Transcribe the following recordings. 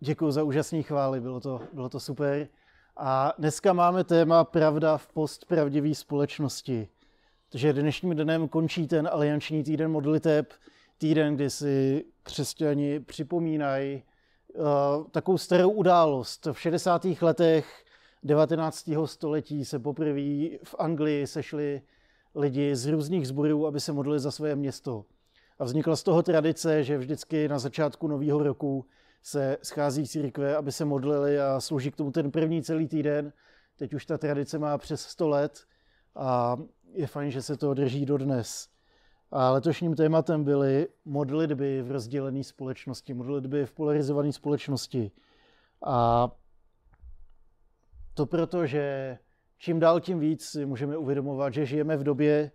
Děkuji za úžasné chvály, bylo to, bylo to super. A dneska máme téma Pravda v postpravdivé společnosti. Takže dnešním dnem končí ten alianční týden modliteb, týden, kdy si křesťani připomínají uh, takovou starou událost. V 60. letech 19. století se poprvé v Anglii sešli lidi z různých zborů, aby se modlili za své město. A vznikla z toho tradice, že vždycky na začátku nového roku se schází církve, aby se modlili a slouží k tomu ten první celý týden. Teď už ta tradice má přes 100 let a je fajn, že se to drží dodnes. A letošním tématem byly modlitby v rozdělené společnosti, modlitby v polarizované společnosti. A to proto, že čím dál tím víc si můžeme uvědomovat, že žijeme v době,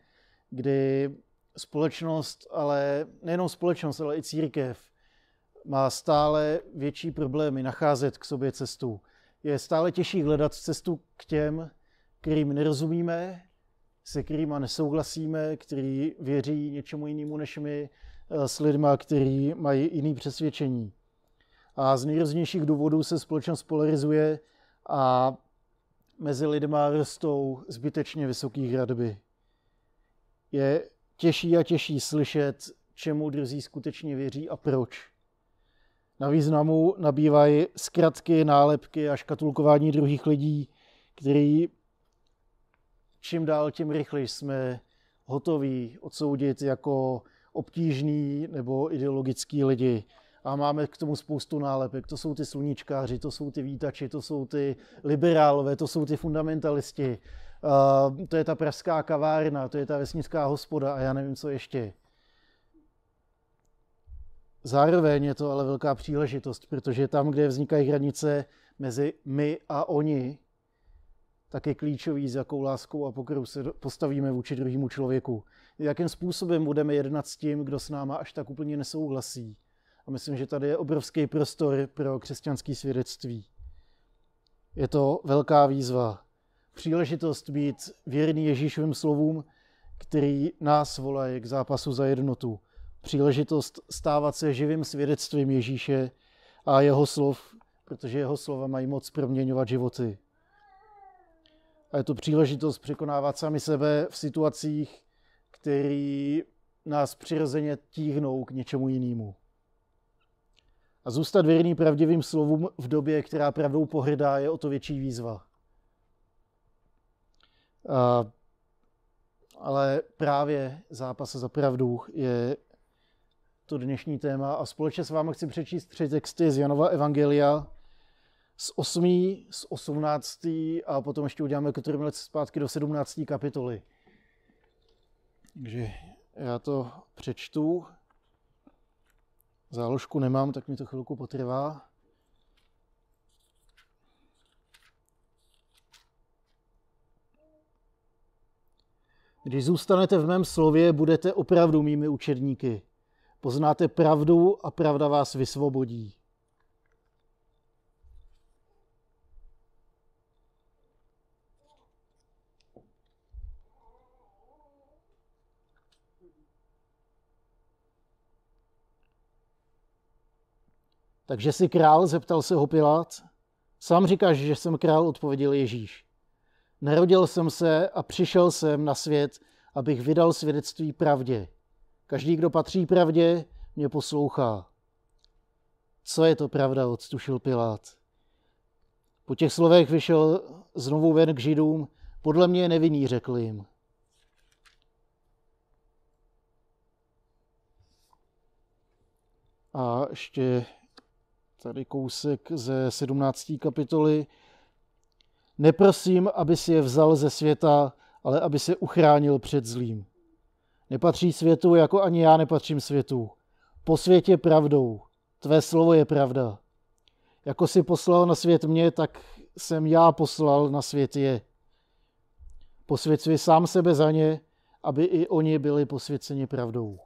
kdy společnost, ale nejenom společnost, ale i církev má stále větší problémy nacházet k sobě cestu. Je stále těžší hledat cestu k těm, kterým nerozumíme, se kterými nesouhlasíme, který věří něčemu jinému než my, eh, s lidmi, kteří mají jiný přesvědčení. A z nejrůznějších důvodů se společnost polarizuje a mezi lidma rostou zbytečně vysoké hradby. Je těžší a těžší slyšet, čemu drzí skutečně věří a proč. Na významu nabývají zkratky, nálepky a škatulkování druhých lidí, který čím dál tím rychleji jsme hotoví odsoudit jako obtížný nebo ideologický lidi a máme k tomu spoustu nálepek. To jsou ty sluníčkáři, to jsou ty vítači, to jsou ty liberálové, to jsou ty fundamentalisti, uh, to je ta pražská kavárna, to je ta vesnická hospoda a já nevím, co ještě. Zároveň je to ale velká příležitost, protože tam, kde vznikají hranice mezi my a oni, tak je klíčový, s jakou láskou a pokrou se postavíme vůči druhému člověku. Jakým způsobem budeme jednat s tím, kdo s náma až tak úplně nesouhlasí a myslím, že tady je obrovský prostor pro křesťanské svědectví. Je to velká výzva. Příležitost být věrný Ježíšovým slovům, který nás volají k zápasu za jednotu. Příležitost stávat se živým svědectvím Ježíše a jeho slov, protože jeho slova mají moc proměňovat životy. A je to příležitost překonávat sami sebe v situacích, které nás přirozeně tíhnou k něčemu jinému. A zůstat věrný pravdivým slovům v době, která pravdou pohrdá, je o to větší výzva. A, ale právě zápas za pravdu je to dnešní téma a společně s vámi chci přečíst tři texty z Janova Evangelia z 8. z 18. a potom ještě uděláme kotrmelec zpátky do 17. kapitoly. Takže já to přečtu. Záložku nemám, tak mi to chvilku potrvá. Když zůstanete v mém slově, budete opravdu mými učedníky. Poznáte pravdu a pravda vás vysvobodí. Takže si král, zeptal se ho Pilát. Sám říkáš, že jsem král, odpověděl Ježíš. Narodil jsem se a přišel jsem na svět, abych vydal svědectví pravdě. Každý, kdo patří pravdě, mě poslouchá. Co je to pravda, odstušil Pilát. Po těch slovech vyšel znovu ven k židům. Podle mě je nevinný, řekl jim. A ještě tady kousek ze 17. kapitoly. Neprosím, aby si je vzal ze světa, ale aby se uchránil před zlým. Nepatří světu, jako ani já nepatřím světu. Po světě pravdou. Tvé slovo je pravda. Jako si poslal na svět mě, tak jsem já poslal na svět je. Posvěcuji sám sebe za ně, aby i oni byli posvěceni pravdou.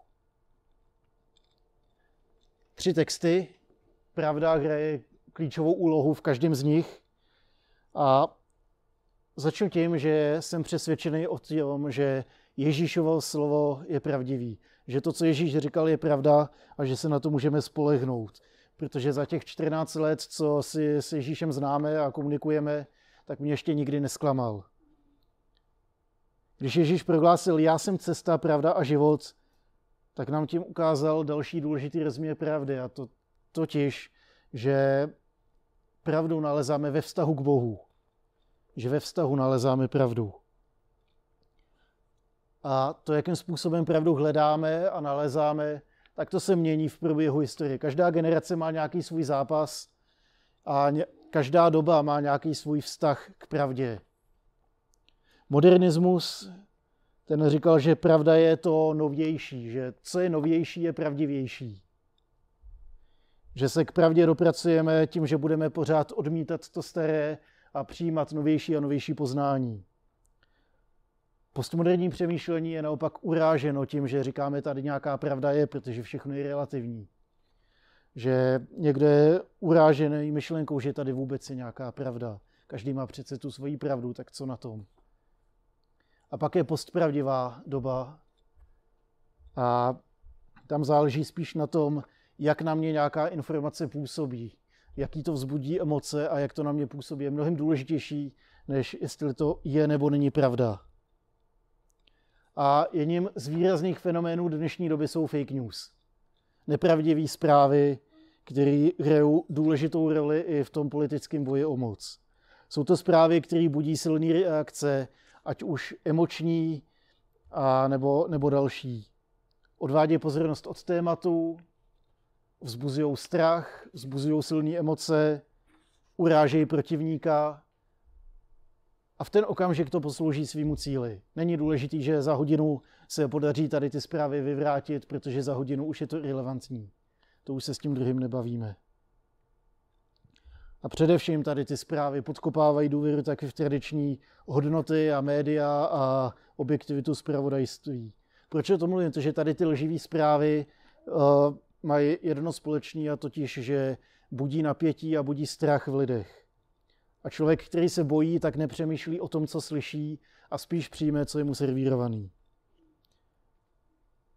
Tři texty, pravda hraje klíčovou úlohu v každém z nich. A začnu tím, že jsem přesvědčený o tom, že Ježíšovo slovo je pravdivý, že to, co Ježíš říkal, je pravda a že se na to můžeme spolehnout. Protože za těch 14 let, co si s Ježíšem známe a komunikujeme, tak mě ještě nikdy nesklamal. Když Ježíš prohlásil, já jsem cesta, pravda a život, tak nám tím ukázal další důležitý rozměr pravdy a to, totiž, že pravdu nalezáme ve vztahu k Bohu. Že ve vztahu nalezáme pravdu. A to, jakým způsobem pravdu hledáme a nalezáme, tak to se mění v průběhu historie. Každá generace má nějaký svůj zápas a každá doba má nějaký svůj vztah k pravdě. Modernismus, ten říkal, že pravda je to novější, že co je novější, je pravdivější že se k pravdě dopracujeme tím, že budeme pořád odmítat to staré a přijímat novější a novější poznání. Postmoderní přemýšlení je naopak uráženo tím, že říkáme tady nějaká pravda je, protože všechno je relativní. Že někde je urážený myšlenkou, že tady vůbec je nějaká pravda. Každý má přece tu svoji pravdu, tak co na tom? A pak je postpravdivá doba a tam záleží spíš na tom, jak na mě nějaká informace působí, jaký to vzbudí emoce a jak to na mě působí, je mnohem důležitější, než jestli to je nebo není pravda. A jedním z výrazných fenoménů dnešní doby jsou fake news. Nepravdivé zprávy, které hrajou důležitou roli i v tom politickém boji o moc. Jsou to zprávy, které budí silné reakce, ať už emoční, a nebo, nebo další. Odvádí pozornost od tématu, vzbuzují strach, vzbuzují silné emoce, urážejí protivníka a v ten okamžik to poslouží svýmu cíli. Není důležitý, že za hodinu se podaří tady ty zprávy vyvrátit, protože za hodinu už je to irrelevantní. To už se s tím druhým nebavíme. A především tady ty zprávy podkopávají důvěru taky v tradiční hodnoty a média a objektivitu zpravodajství. Proč o tom mluvím? To, že tady ty lživé zprávy eh, mají jedno společné a totiž, že budí napětí a budí strach v lidech. A člověk, který se bojí, tak nepřemýšlí o tom, co slyší a spíš přijme, co je mu servírovaný.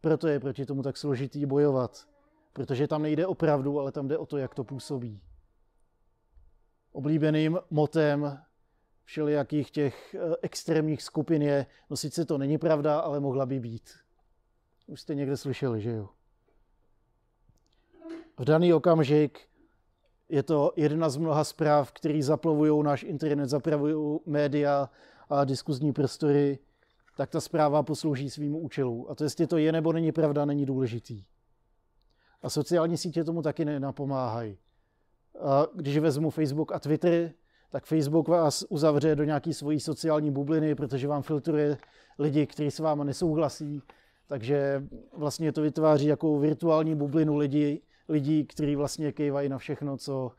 Proto je proti tomu tak složitý bojovat, protože tam nejde o pravdu, ale tam jde o to, jak to působí. Oblíbeným motem všelijakých těch eh, extrémních skupin je, no sice to není pravda, ale mohla by být. Už jste někde slyšeli, že jo? v daný okamžik je to jedna z mnoha zpráv, které zaplavují náš internet, zaplavují média a diskuzní prostory, tak ta zpráva poslouží svým účelu. A to, jestli to je nebo není pravda, není důležitý. A sociální sítě tomu taky nenapomáhají. A když vezmu Facebook a Twitter, tak Facebook vás uzavře do nějaké svojí sociální bubliny, protože vám filtruje lidi, kteří s váma nesouhlasí. Takže vlastně to vytváří jako virtuální bublinu lidí, lidí, kteří vlastně kejvají na všechno, co,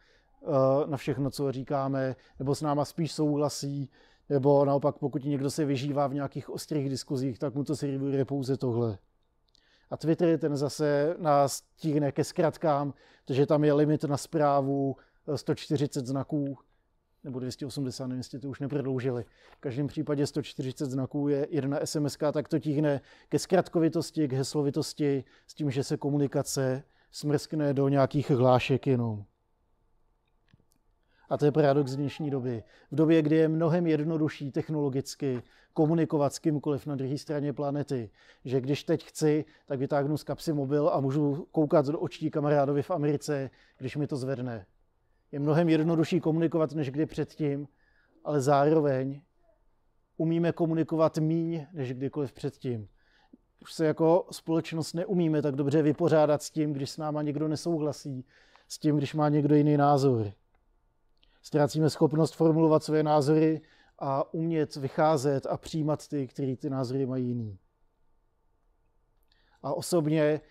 eh, na všechno, co říkáme, nebo s náma spíš souhlasí, nebo naopak, pokud někdo se vyžívá v nějakých ostrých diskuzích, tak mu to servíruje pouze tohle. A Twitter ten zase nás tíhne ke zkratkám, protože tam je limit na zprávu 140 eh, znaků, nebo 280, nevím, jestli to už neprodloužili. V každém případě 140 znaků je jedna SMS, tak to tíhne ke zkratkovitosti, k heslovitosti, s tím, že se komunikace smrskne do nějakých hlášek jenom. A to je paradox dnešní doby. V době, kdy je mnohem jednodušší technologicky komunikovat s kýmkoliv na druhé straně planety, že když teď chci, tak vytáhnu z kapsy mobil a můžu koukat do očí kamarádovi v Americe, když mi to zvedne. Je mnohem jednodušší komunikovat než kdy předtím, ale zároveň umíme komunikovat míň než kdykoliv předtím už se jako společnost neumíme tak dobře vypořádat s tím, když s náma někdo nesouhlasí, s tím, když má někdo jiný názor. Ztrácíme schopnost formulovat své názory a umět vycházet a přijímat ty, kteří ty názory mají jiný. A osobně,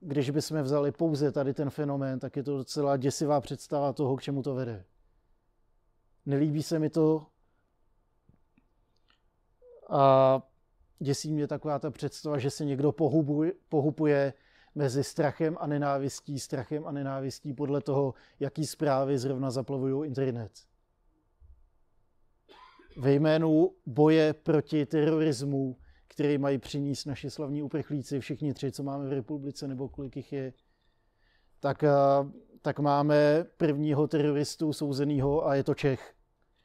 když bychom vzali pouze tady ten fenomén, tak je to docela děsivá představa toho, k čemu to vede. Nelíbí se mi to a děsí mě taková ta představa, že se někdo pohubuje, pohupuje mezi strachem a nenávistí, strachem a nenávistí podle toho, jaký zprávy zrovna zaplavují internet. Ve jménu boje proti terorismu, který mají přinést naši slavní uprchlíci, všichni tři, co máme v republice, nebo kolik jich je, tak, eh, tak máme prvního teroristu souzeného a je to Čech.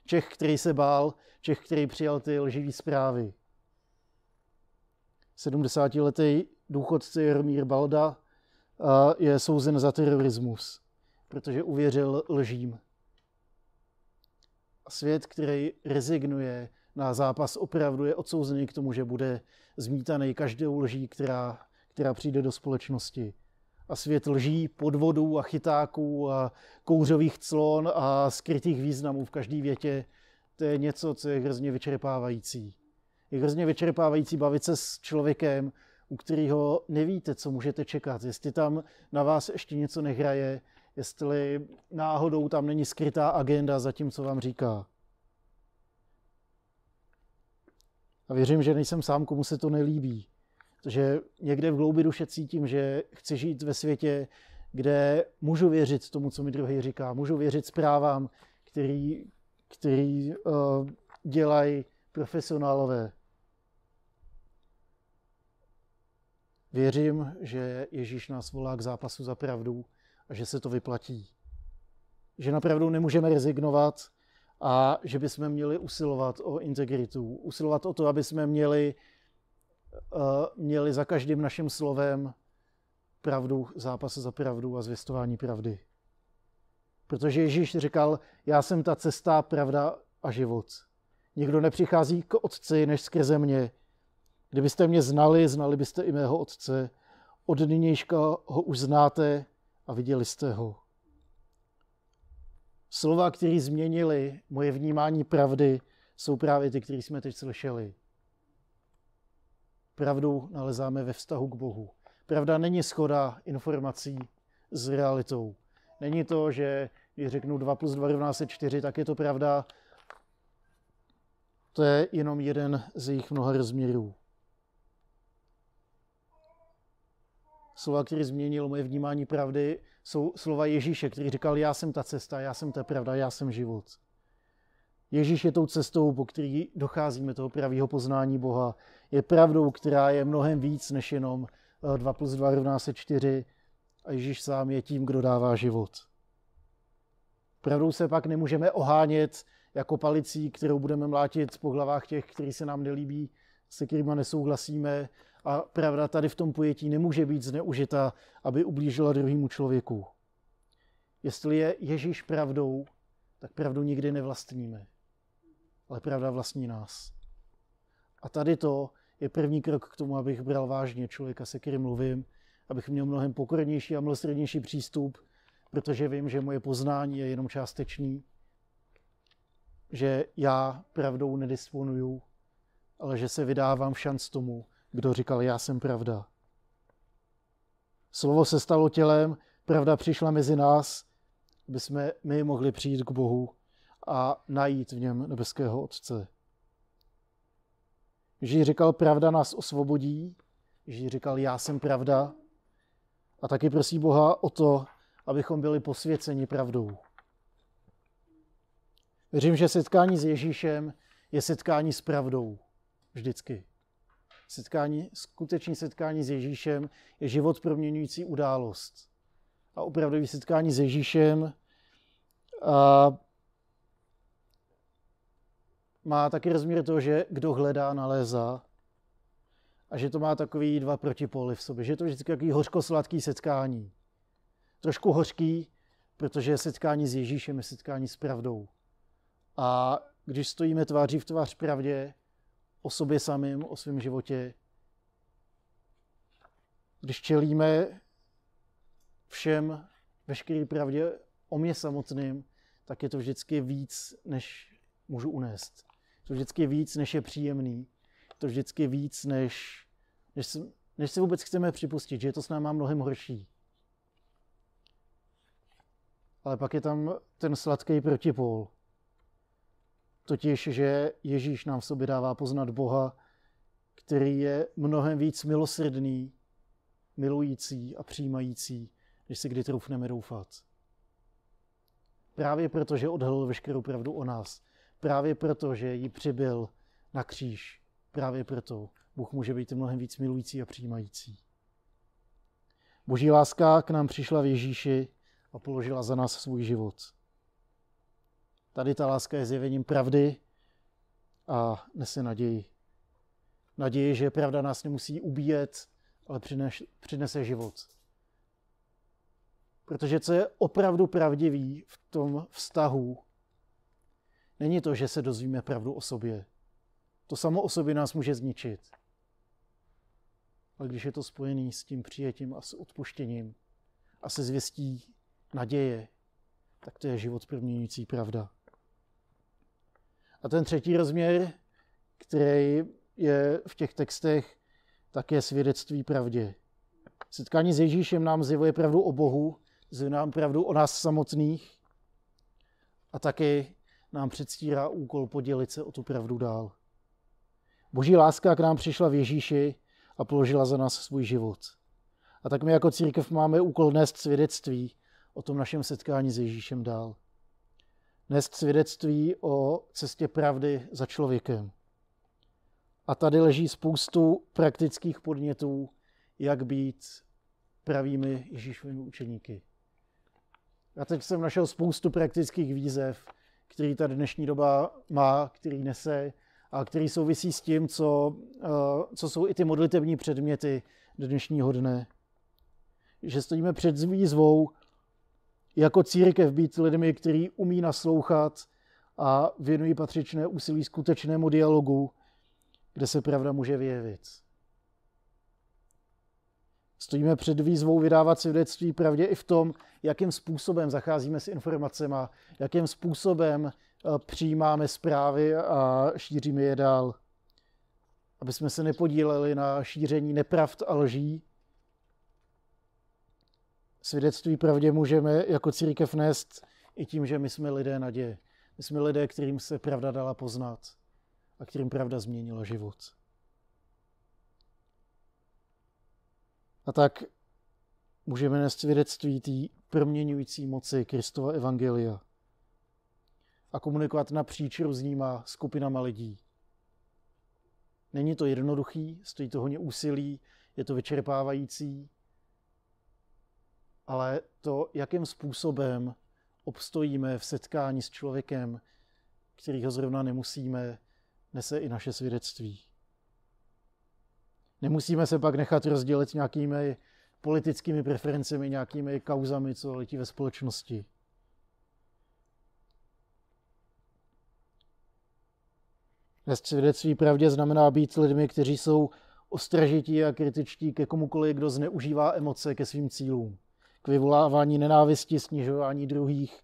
Čech, který se bál, Čech, který přijal ty lživé zprávy. 70-letý důchodce Jeromír Balda eh, je souzen za terorismus, protože uvěřil lžím. A svět, který rezignuje na zápas, opravdu je odsouzený k tomu, že bude zmítaný každou lží, která, která přijde do společnosti. A svět lží, podvodů a chytáků a kouřových clon a skrytých významů v každé větě, to je něco, co je hrozně vyčerpávající je hrozně vyčerpávající bavit se s člověkem, u kterého nevíte, co můžete čekat, jestli tam na vás ještě něco nehraje, jestli náhodou tam není skrytá agenda za tím, co vám říká. A věřím, že nejsem sám, komu se to nelíbí. Protože někde v hloubi duše cítím, že chci žít ve světě, kde můžu věřit tomu, co mi druhý říká, můžu věřit zprávám, který, který uh, dělají profesionálové. Věřím, že Ježíš nás volá k zápasu za pravdu a že se to vyplatí. Že na pravdu nemůžeme rezignovat a že bychom měli usilovat o integritu, usilovat o to, aby jsme měli, eh, měli za každým naším slovem pravdu, zápas za pravdu a zvěstování pravdy. Protože Ježíš říkal, já jsem ta cesta, pravda a život. Nikdo nepřichází k otci než skrze mě. Kdybyste mě znali, znali byste i mého otce. Od nynějška ho už znáte a viděli jste ho. Slova, které změnili moje vnímání pravdy, jsou právě ty, které jsme teď slyšeli. Pravdu nalezáme ve vztahu k Bohu. Pravda není schoda informací s realitou. Není to, že když řeknu 2 plus 2 rovná se 4, tak je to pravda. To je jenom jeden z jejich mnoha rozměrů. slova, které změnilo moje vnímání pravdy, jsou slova Ježíše, který říkal, já jsem ta cesta, já jsem ta pravda, já jsem život. Ježíš je tou cestou, po který docházíme toho pravého poznání Boha. Je pravdou, která je mnohem víc než jenom 2 eh, plus 2 rovná se 4 a Ježíš sám je tím, kdo dává život. Pravdou se pak nemůžeme ohánět jako palicí, kterou budeme mlátit po hlavách těch, kteří se nám nelíbí, se kterými nesouhlasíme, a pravda tady v tom pojetí nemůže být zneužita, aby ublížila druhému člověku. Jestli je Ježíš pravdou, tak pravdu nikdy nevlastníme, ale pravda vlastní nás. A tady to je první krok k tomu, abych bral vážně člověka, se kterým mluvím, abych měl mnohem pokornější a milosrdnější přístup, protože vím, že moje poznání je jenom částečný, že já pravdou nedisponuju, ale že se vydávám šanc tomu, kdo říkal, já jsem pravda. Slovo se stalo tělem, pravda přišla mezi nás, aby jsme my mohli přijít k Bohu a najít v něm nebeského Otce. Ježíš říkal, pravda nás osvobodí. Ježíš říkal, já jsem pravda. A taky prosí Boha o to, abychom byli posvěceni pravdou. Věřím, že setkání s Ježíšem je setkání s pravdou. Vždycky setkání, skutečné setkání s Ježíšem je život proměňující událost. A opravdové setkání s Ježíšem a má taky rozměr toho, že kdo hledá, nalézá. A že to má takový dva protipóly v sobě. Že je to vždycky takový hořko-sladký setkání. Trošku hořký, protože setkání s Ježíšem je setkání s pravdou. A když stojíme tváří v tvář pravdě, o sobě samém, o svém životě. Když čelíme všem, veškeré pravdě o mě samotným, tak je to vždycky víc, než můžu unést. To vždycky víc, než je příjemný. To vždycky víc, než, než, než si vůbec chceme připustit, že je to s náma mnohem horší. Ale pak je tam ten sladký protipol totiž, že Ježíš nám v sobě dává poznat Boha, který je mnohem víc milosrdný, milující a přijímající, než si kdy troufneme doufat. Právě proto, že odhalil veškerou pravdu o nás, právě proto, že ji přibyl na kříž, právě proto Bůh může být mnohem víc milující a přijímající. Boží láska k nám přišla v Ježíši a položila za nás svůj život. Tady ta láska je zjevením pravdy a nese naději. Naději, že pravda nás nemusí ubíjet, ale přines, přinese život. Protože co je opravdu pravdivý v tom vztahu, není to, že se dozvíme pravdu o sobě. To samo o sobě nás může zničit. Ale když je to spojený s tím přijetím a s odpuštěním a se zvěstí naděje, tak to je život proměňující pravda. A ten třetí rozměr, který je v těch textech, tak je svědectví pravdě. Setkání s Ježíšem nám zjevuje pravdu o Bohu, zjevuje nám pravdu o nás samotných a taky nám předstírá úkol podělit se o tu pravdu dál. Boží láska k nám přišla v Ježíši a položila za nás svůj život. A tak my jako církev máme úkol nést svědectví o tom našem setkání s Ježíšem dál nést svědectví o cestě pravdy za člověkem. A tady leží spoustu praktických podnětů, jak být pravými Ježíšovými učeníky. Já teď jsem našel spoustu praktických výzev, který ta dnešní doba má, který nese a který souvisí s tím, co, eh, co jsou i ty modlitební předměty dnešního dne. Že stojíme před výzvou jako církev být lidmi, kteří umí naslouchat a věnují patřičné úsilí skutečnému dialogu, kde se pravda může vyjevit. Stojíme před výzvou vydávat svědectví pravdě i v tom, jakým způsobem zacházíme s informacemi, jakým způsobem eh, přijímáme zprávy a šíříme je dál. Aby jsme se nepodíleli na šíření nepravd a lží, svědectví pravdě můžeme jako církev nést i tím, že my jsme lidé naděje. My jsme lidé, kterým se pravda dala poznat a kterým pravda změnila život. A tak můžeme nést svědectví té proměňující moci Kristova Evangelia a komunikovat napříč různýma skupinama lidí. Není to jednoduchý, stojí to hodně úsilí, je to vyčerpávající, ale to, jakým způsobem obstojíme v setkání s člověkem, kterýho zrovna nemusíme, nese i naše svědectví. Nemusíme se pak nechat rozdělit nějakými politickými preferencemi, nějakými kauzami, co letí ve společnosti. Ve svědectví pravdě znamená být lidmi, kteří jsou ostražití a kritičtí ke komukoliv, kdo zneužívá emoce ke svým cílům k vyvolávání nenávisti, snižování druhých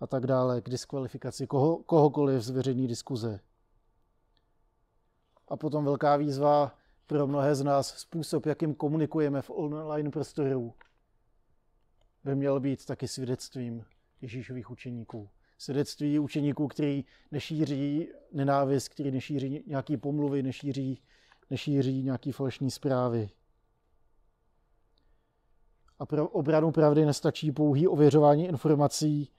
a tak dále, k diskvalifikaci koho, kohokoliv z veřejné diskuze. A potom velká výzva pro mnohé z nás, způsob, jakým komunikujeme v online prostoru, by měl být taky svědectvím Ježíšových učeníků. Svědectví učeníků, který nešíří nenávist, který nešíří nějaký pomluvy, nešíří, nešíří nějaký falešní zprávy. A pro obranu pravdy nestačí pouhý ověřování informací,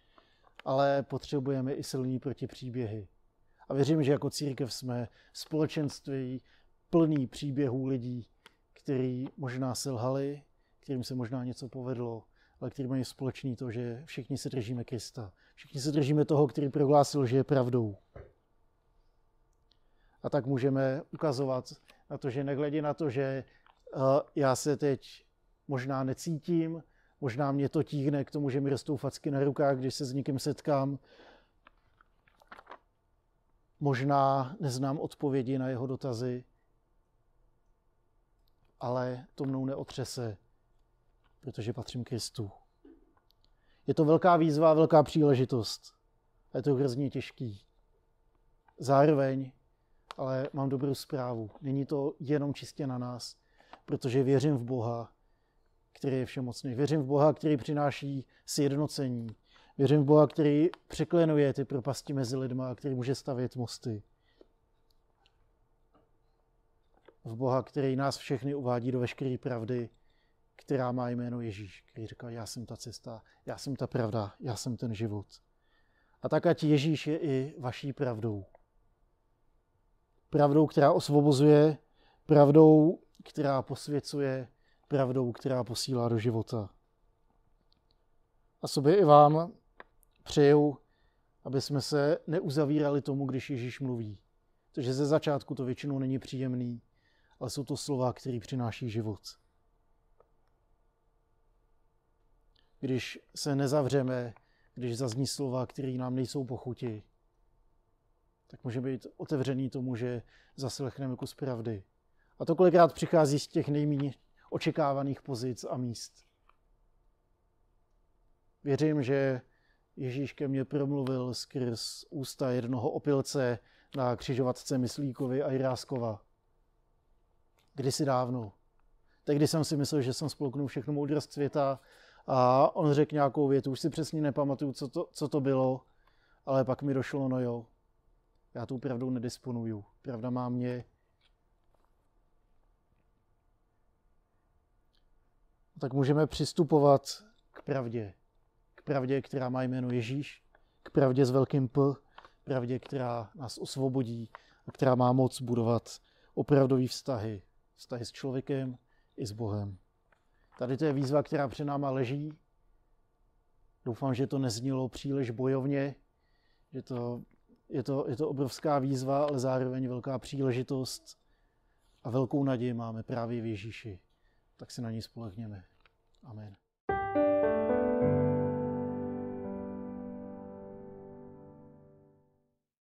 ale potřebujeme i silní protipříběhy. A věřím, že jako církev jsme společenství plný příběhů lidí, který možná selhali, kterým se možná něco povedlo, ale který mají společný to, že všichni se držíme Krista. Všichni se držíme toho, který prohlásil, že je pravdou. A tak můžeme ukazovat na to, že nehledě na to, že eh, já se teď možná necítím, možná mě to tíhne k tomu, že mi rostou facky na rukách, když se s někým setkám. Možná neznám odpovědi na jeho dotazy, ale to mnou neotřese, protože patřím Kristu. Je to velká výzva, velká příležitost. A je to hrozně těžký. Zároveň, ale mám dobrou zprávu. Není to jenom čistě na nás, protože věřím v Boha, který je všemocný. Věřím v Boha, který přináší sjednocení. Věřím v Boha, který překlenuje ty propasti mezi lidma, který může stavět mosty. V Boha, který nás všechny uvádí do veškeré pravdy, která má jméno Ježíš, který říká, já jsem ta cesta, já jsem ta pravda, já jsem ten život. A tak ať Ježíš je i vaší pravdou. Pravdou, která osvobozuje, pravdou, která posvěcuje, pravdou, která posílá do života. A sobě i vám přeju, aby jsme se neuzavírali tomu, když Ježíš mluví. Protože ze začátku to většinou není příjemný, ale jsou to slova, které přináší život. Když se nezavřeme, když zazní slova, které nám nejsou pochuti, tak můžeme být otevřený tomu, že zaslechneme kus pravdy. A to kolikrát přichází z těch nejméně očekávaných pozic a míst. Věřím, že Ježíš ke mně promluvil skrz ústa jednoho opilce na křižovatce Myslíkovi a Jiráskova. Kdysi dávno. Tehdy jsem si myslel, že jsem spolknul všechnu moudrost světa a on řekl nějakou větu, už si přesně nepamatuju, co to, co to bylo, ale pak mi došlo, no jo, já tu pravdou nedisponuju. Pravda má mě, tak můžeme přistupovat k pravdě. K pravdě, která má jméno Ježíš, k pravdě s velkým P, pravdě, která nás osvobodí a která má moc budovat opravdové vztahy. Vztahy s člověkem i s Bohem. Tady to je výzva, která před náma leží. Doufám, že to neznílo příliš bojovně, že to, je, to, je to obrovská výzva, ale zároveň velká příležitost a velkou naději máme právě v Ježíši tak se na ní spolehněme. Amen.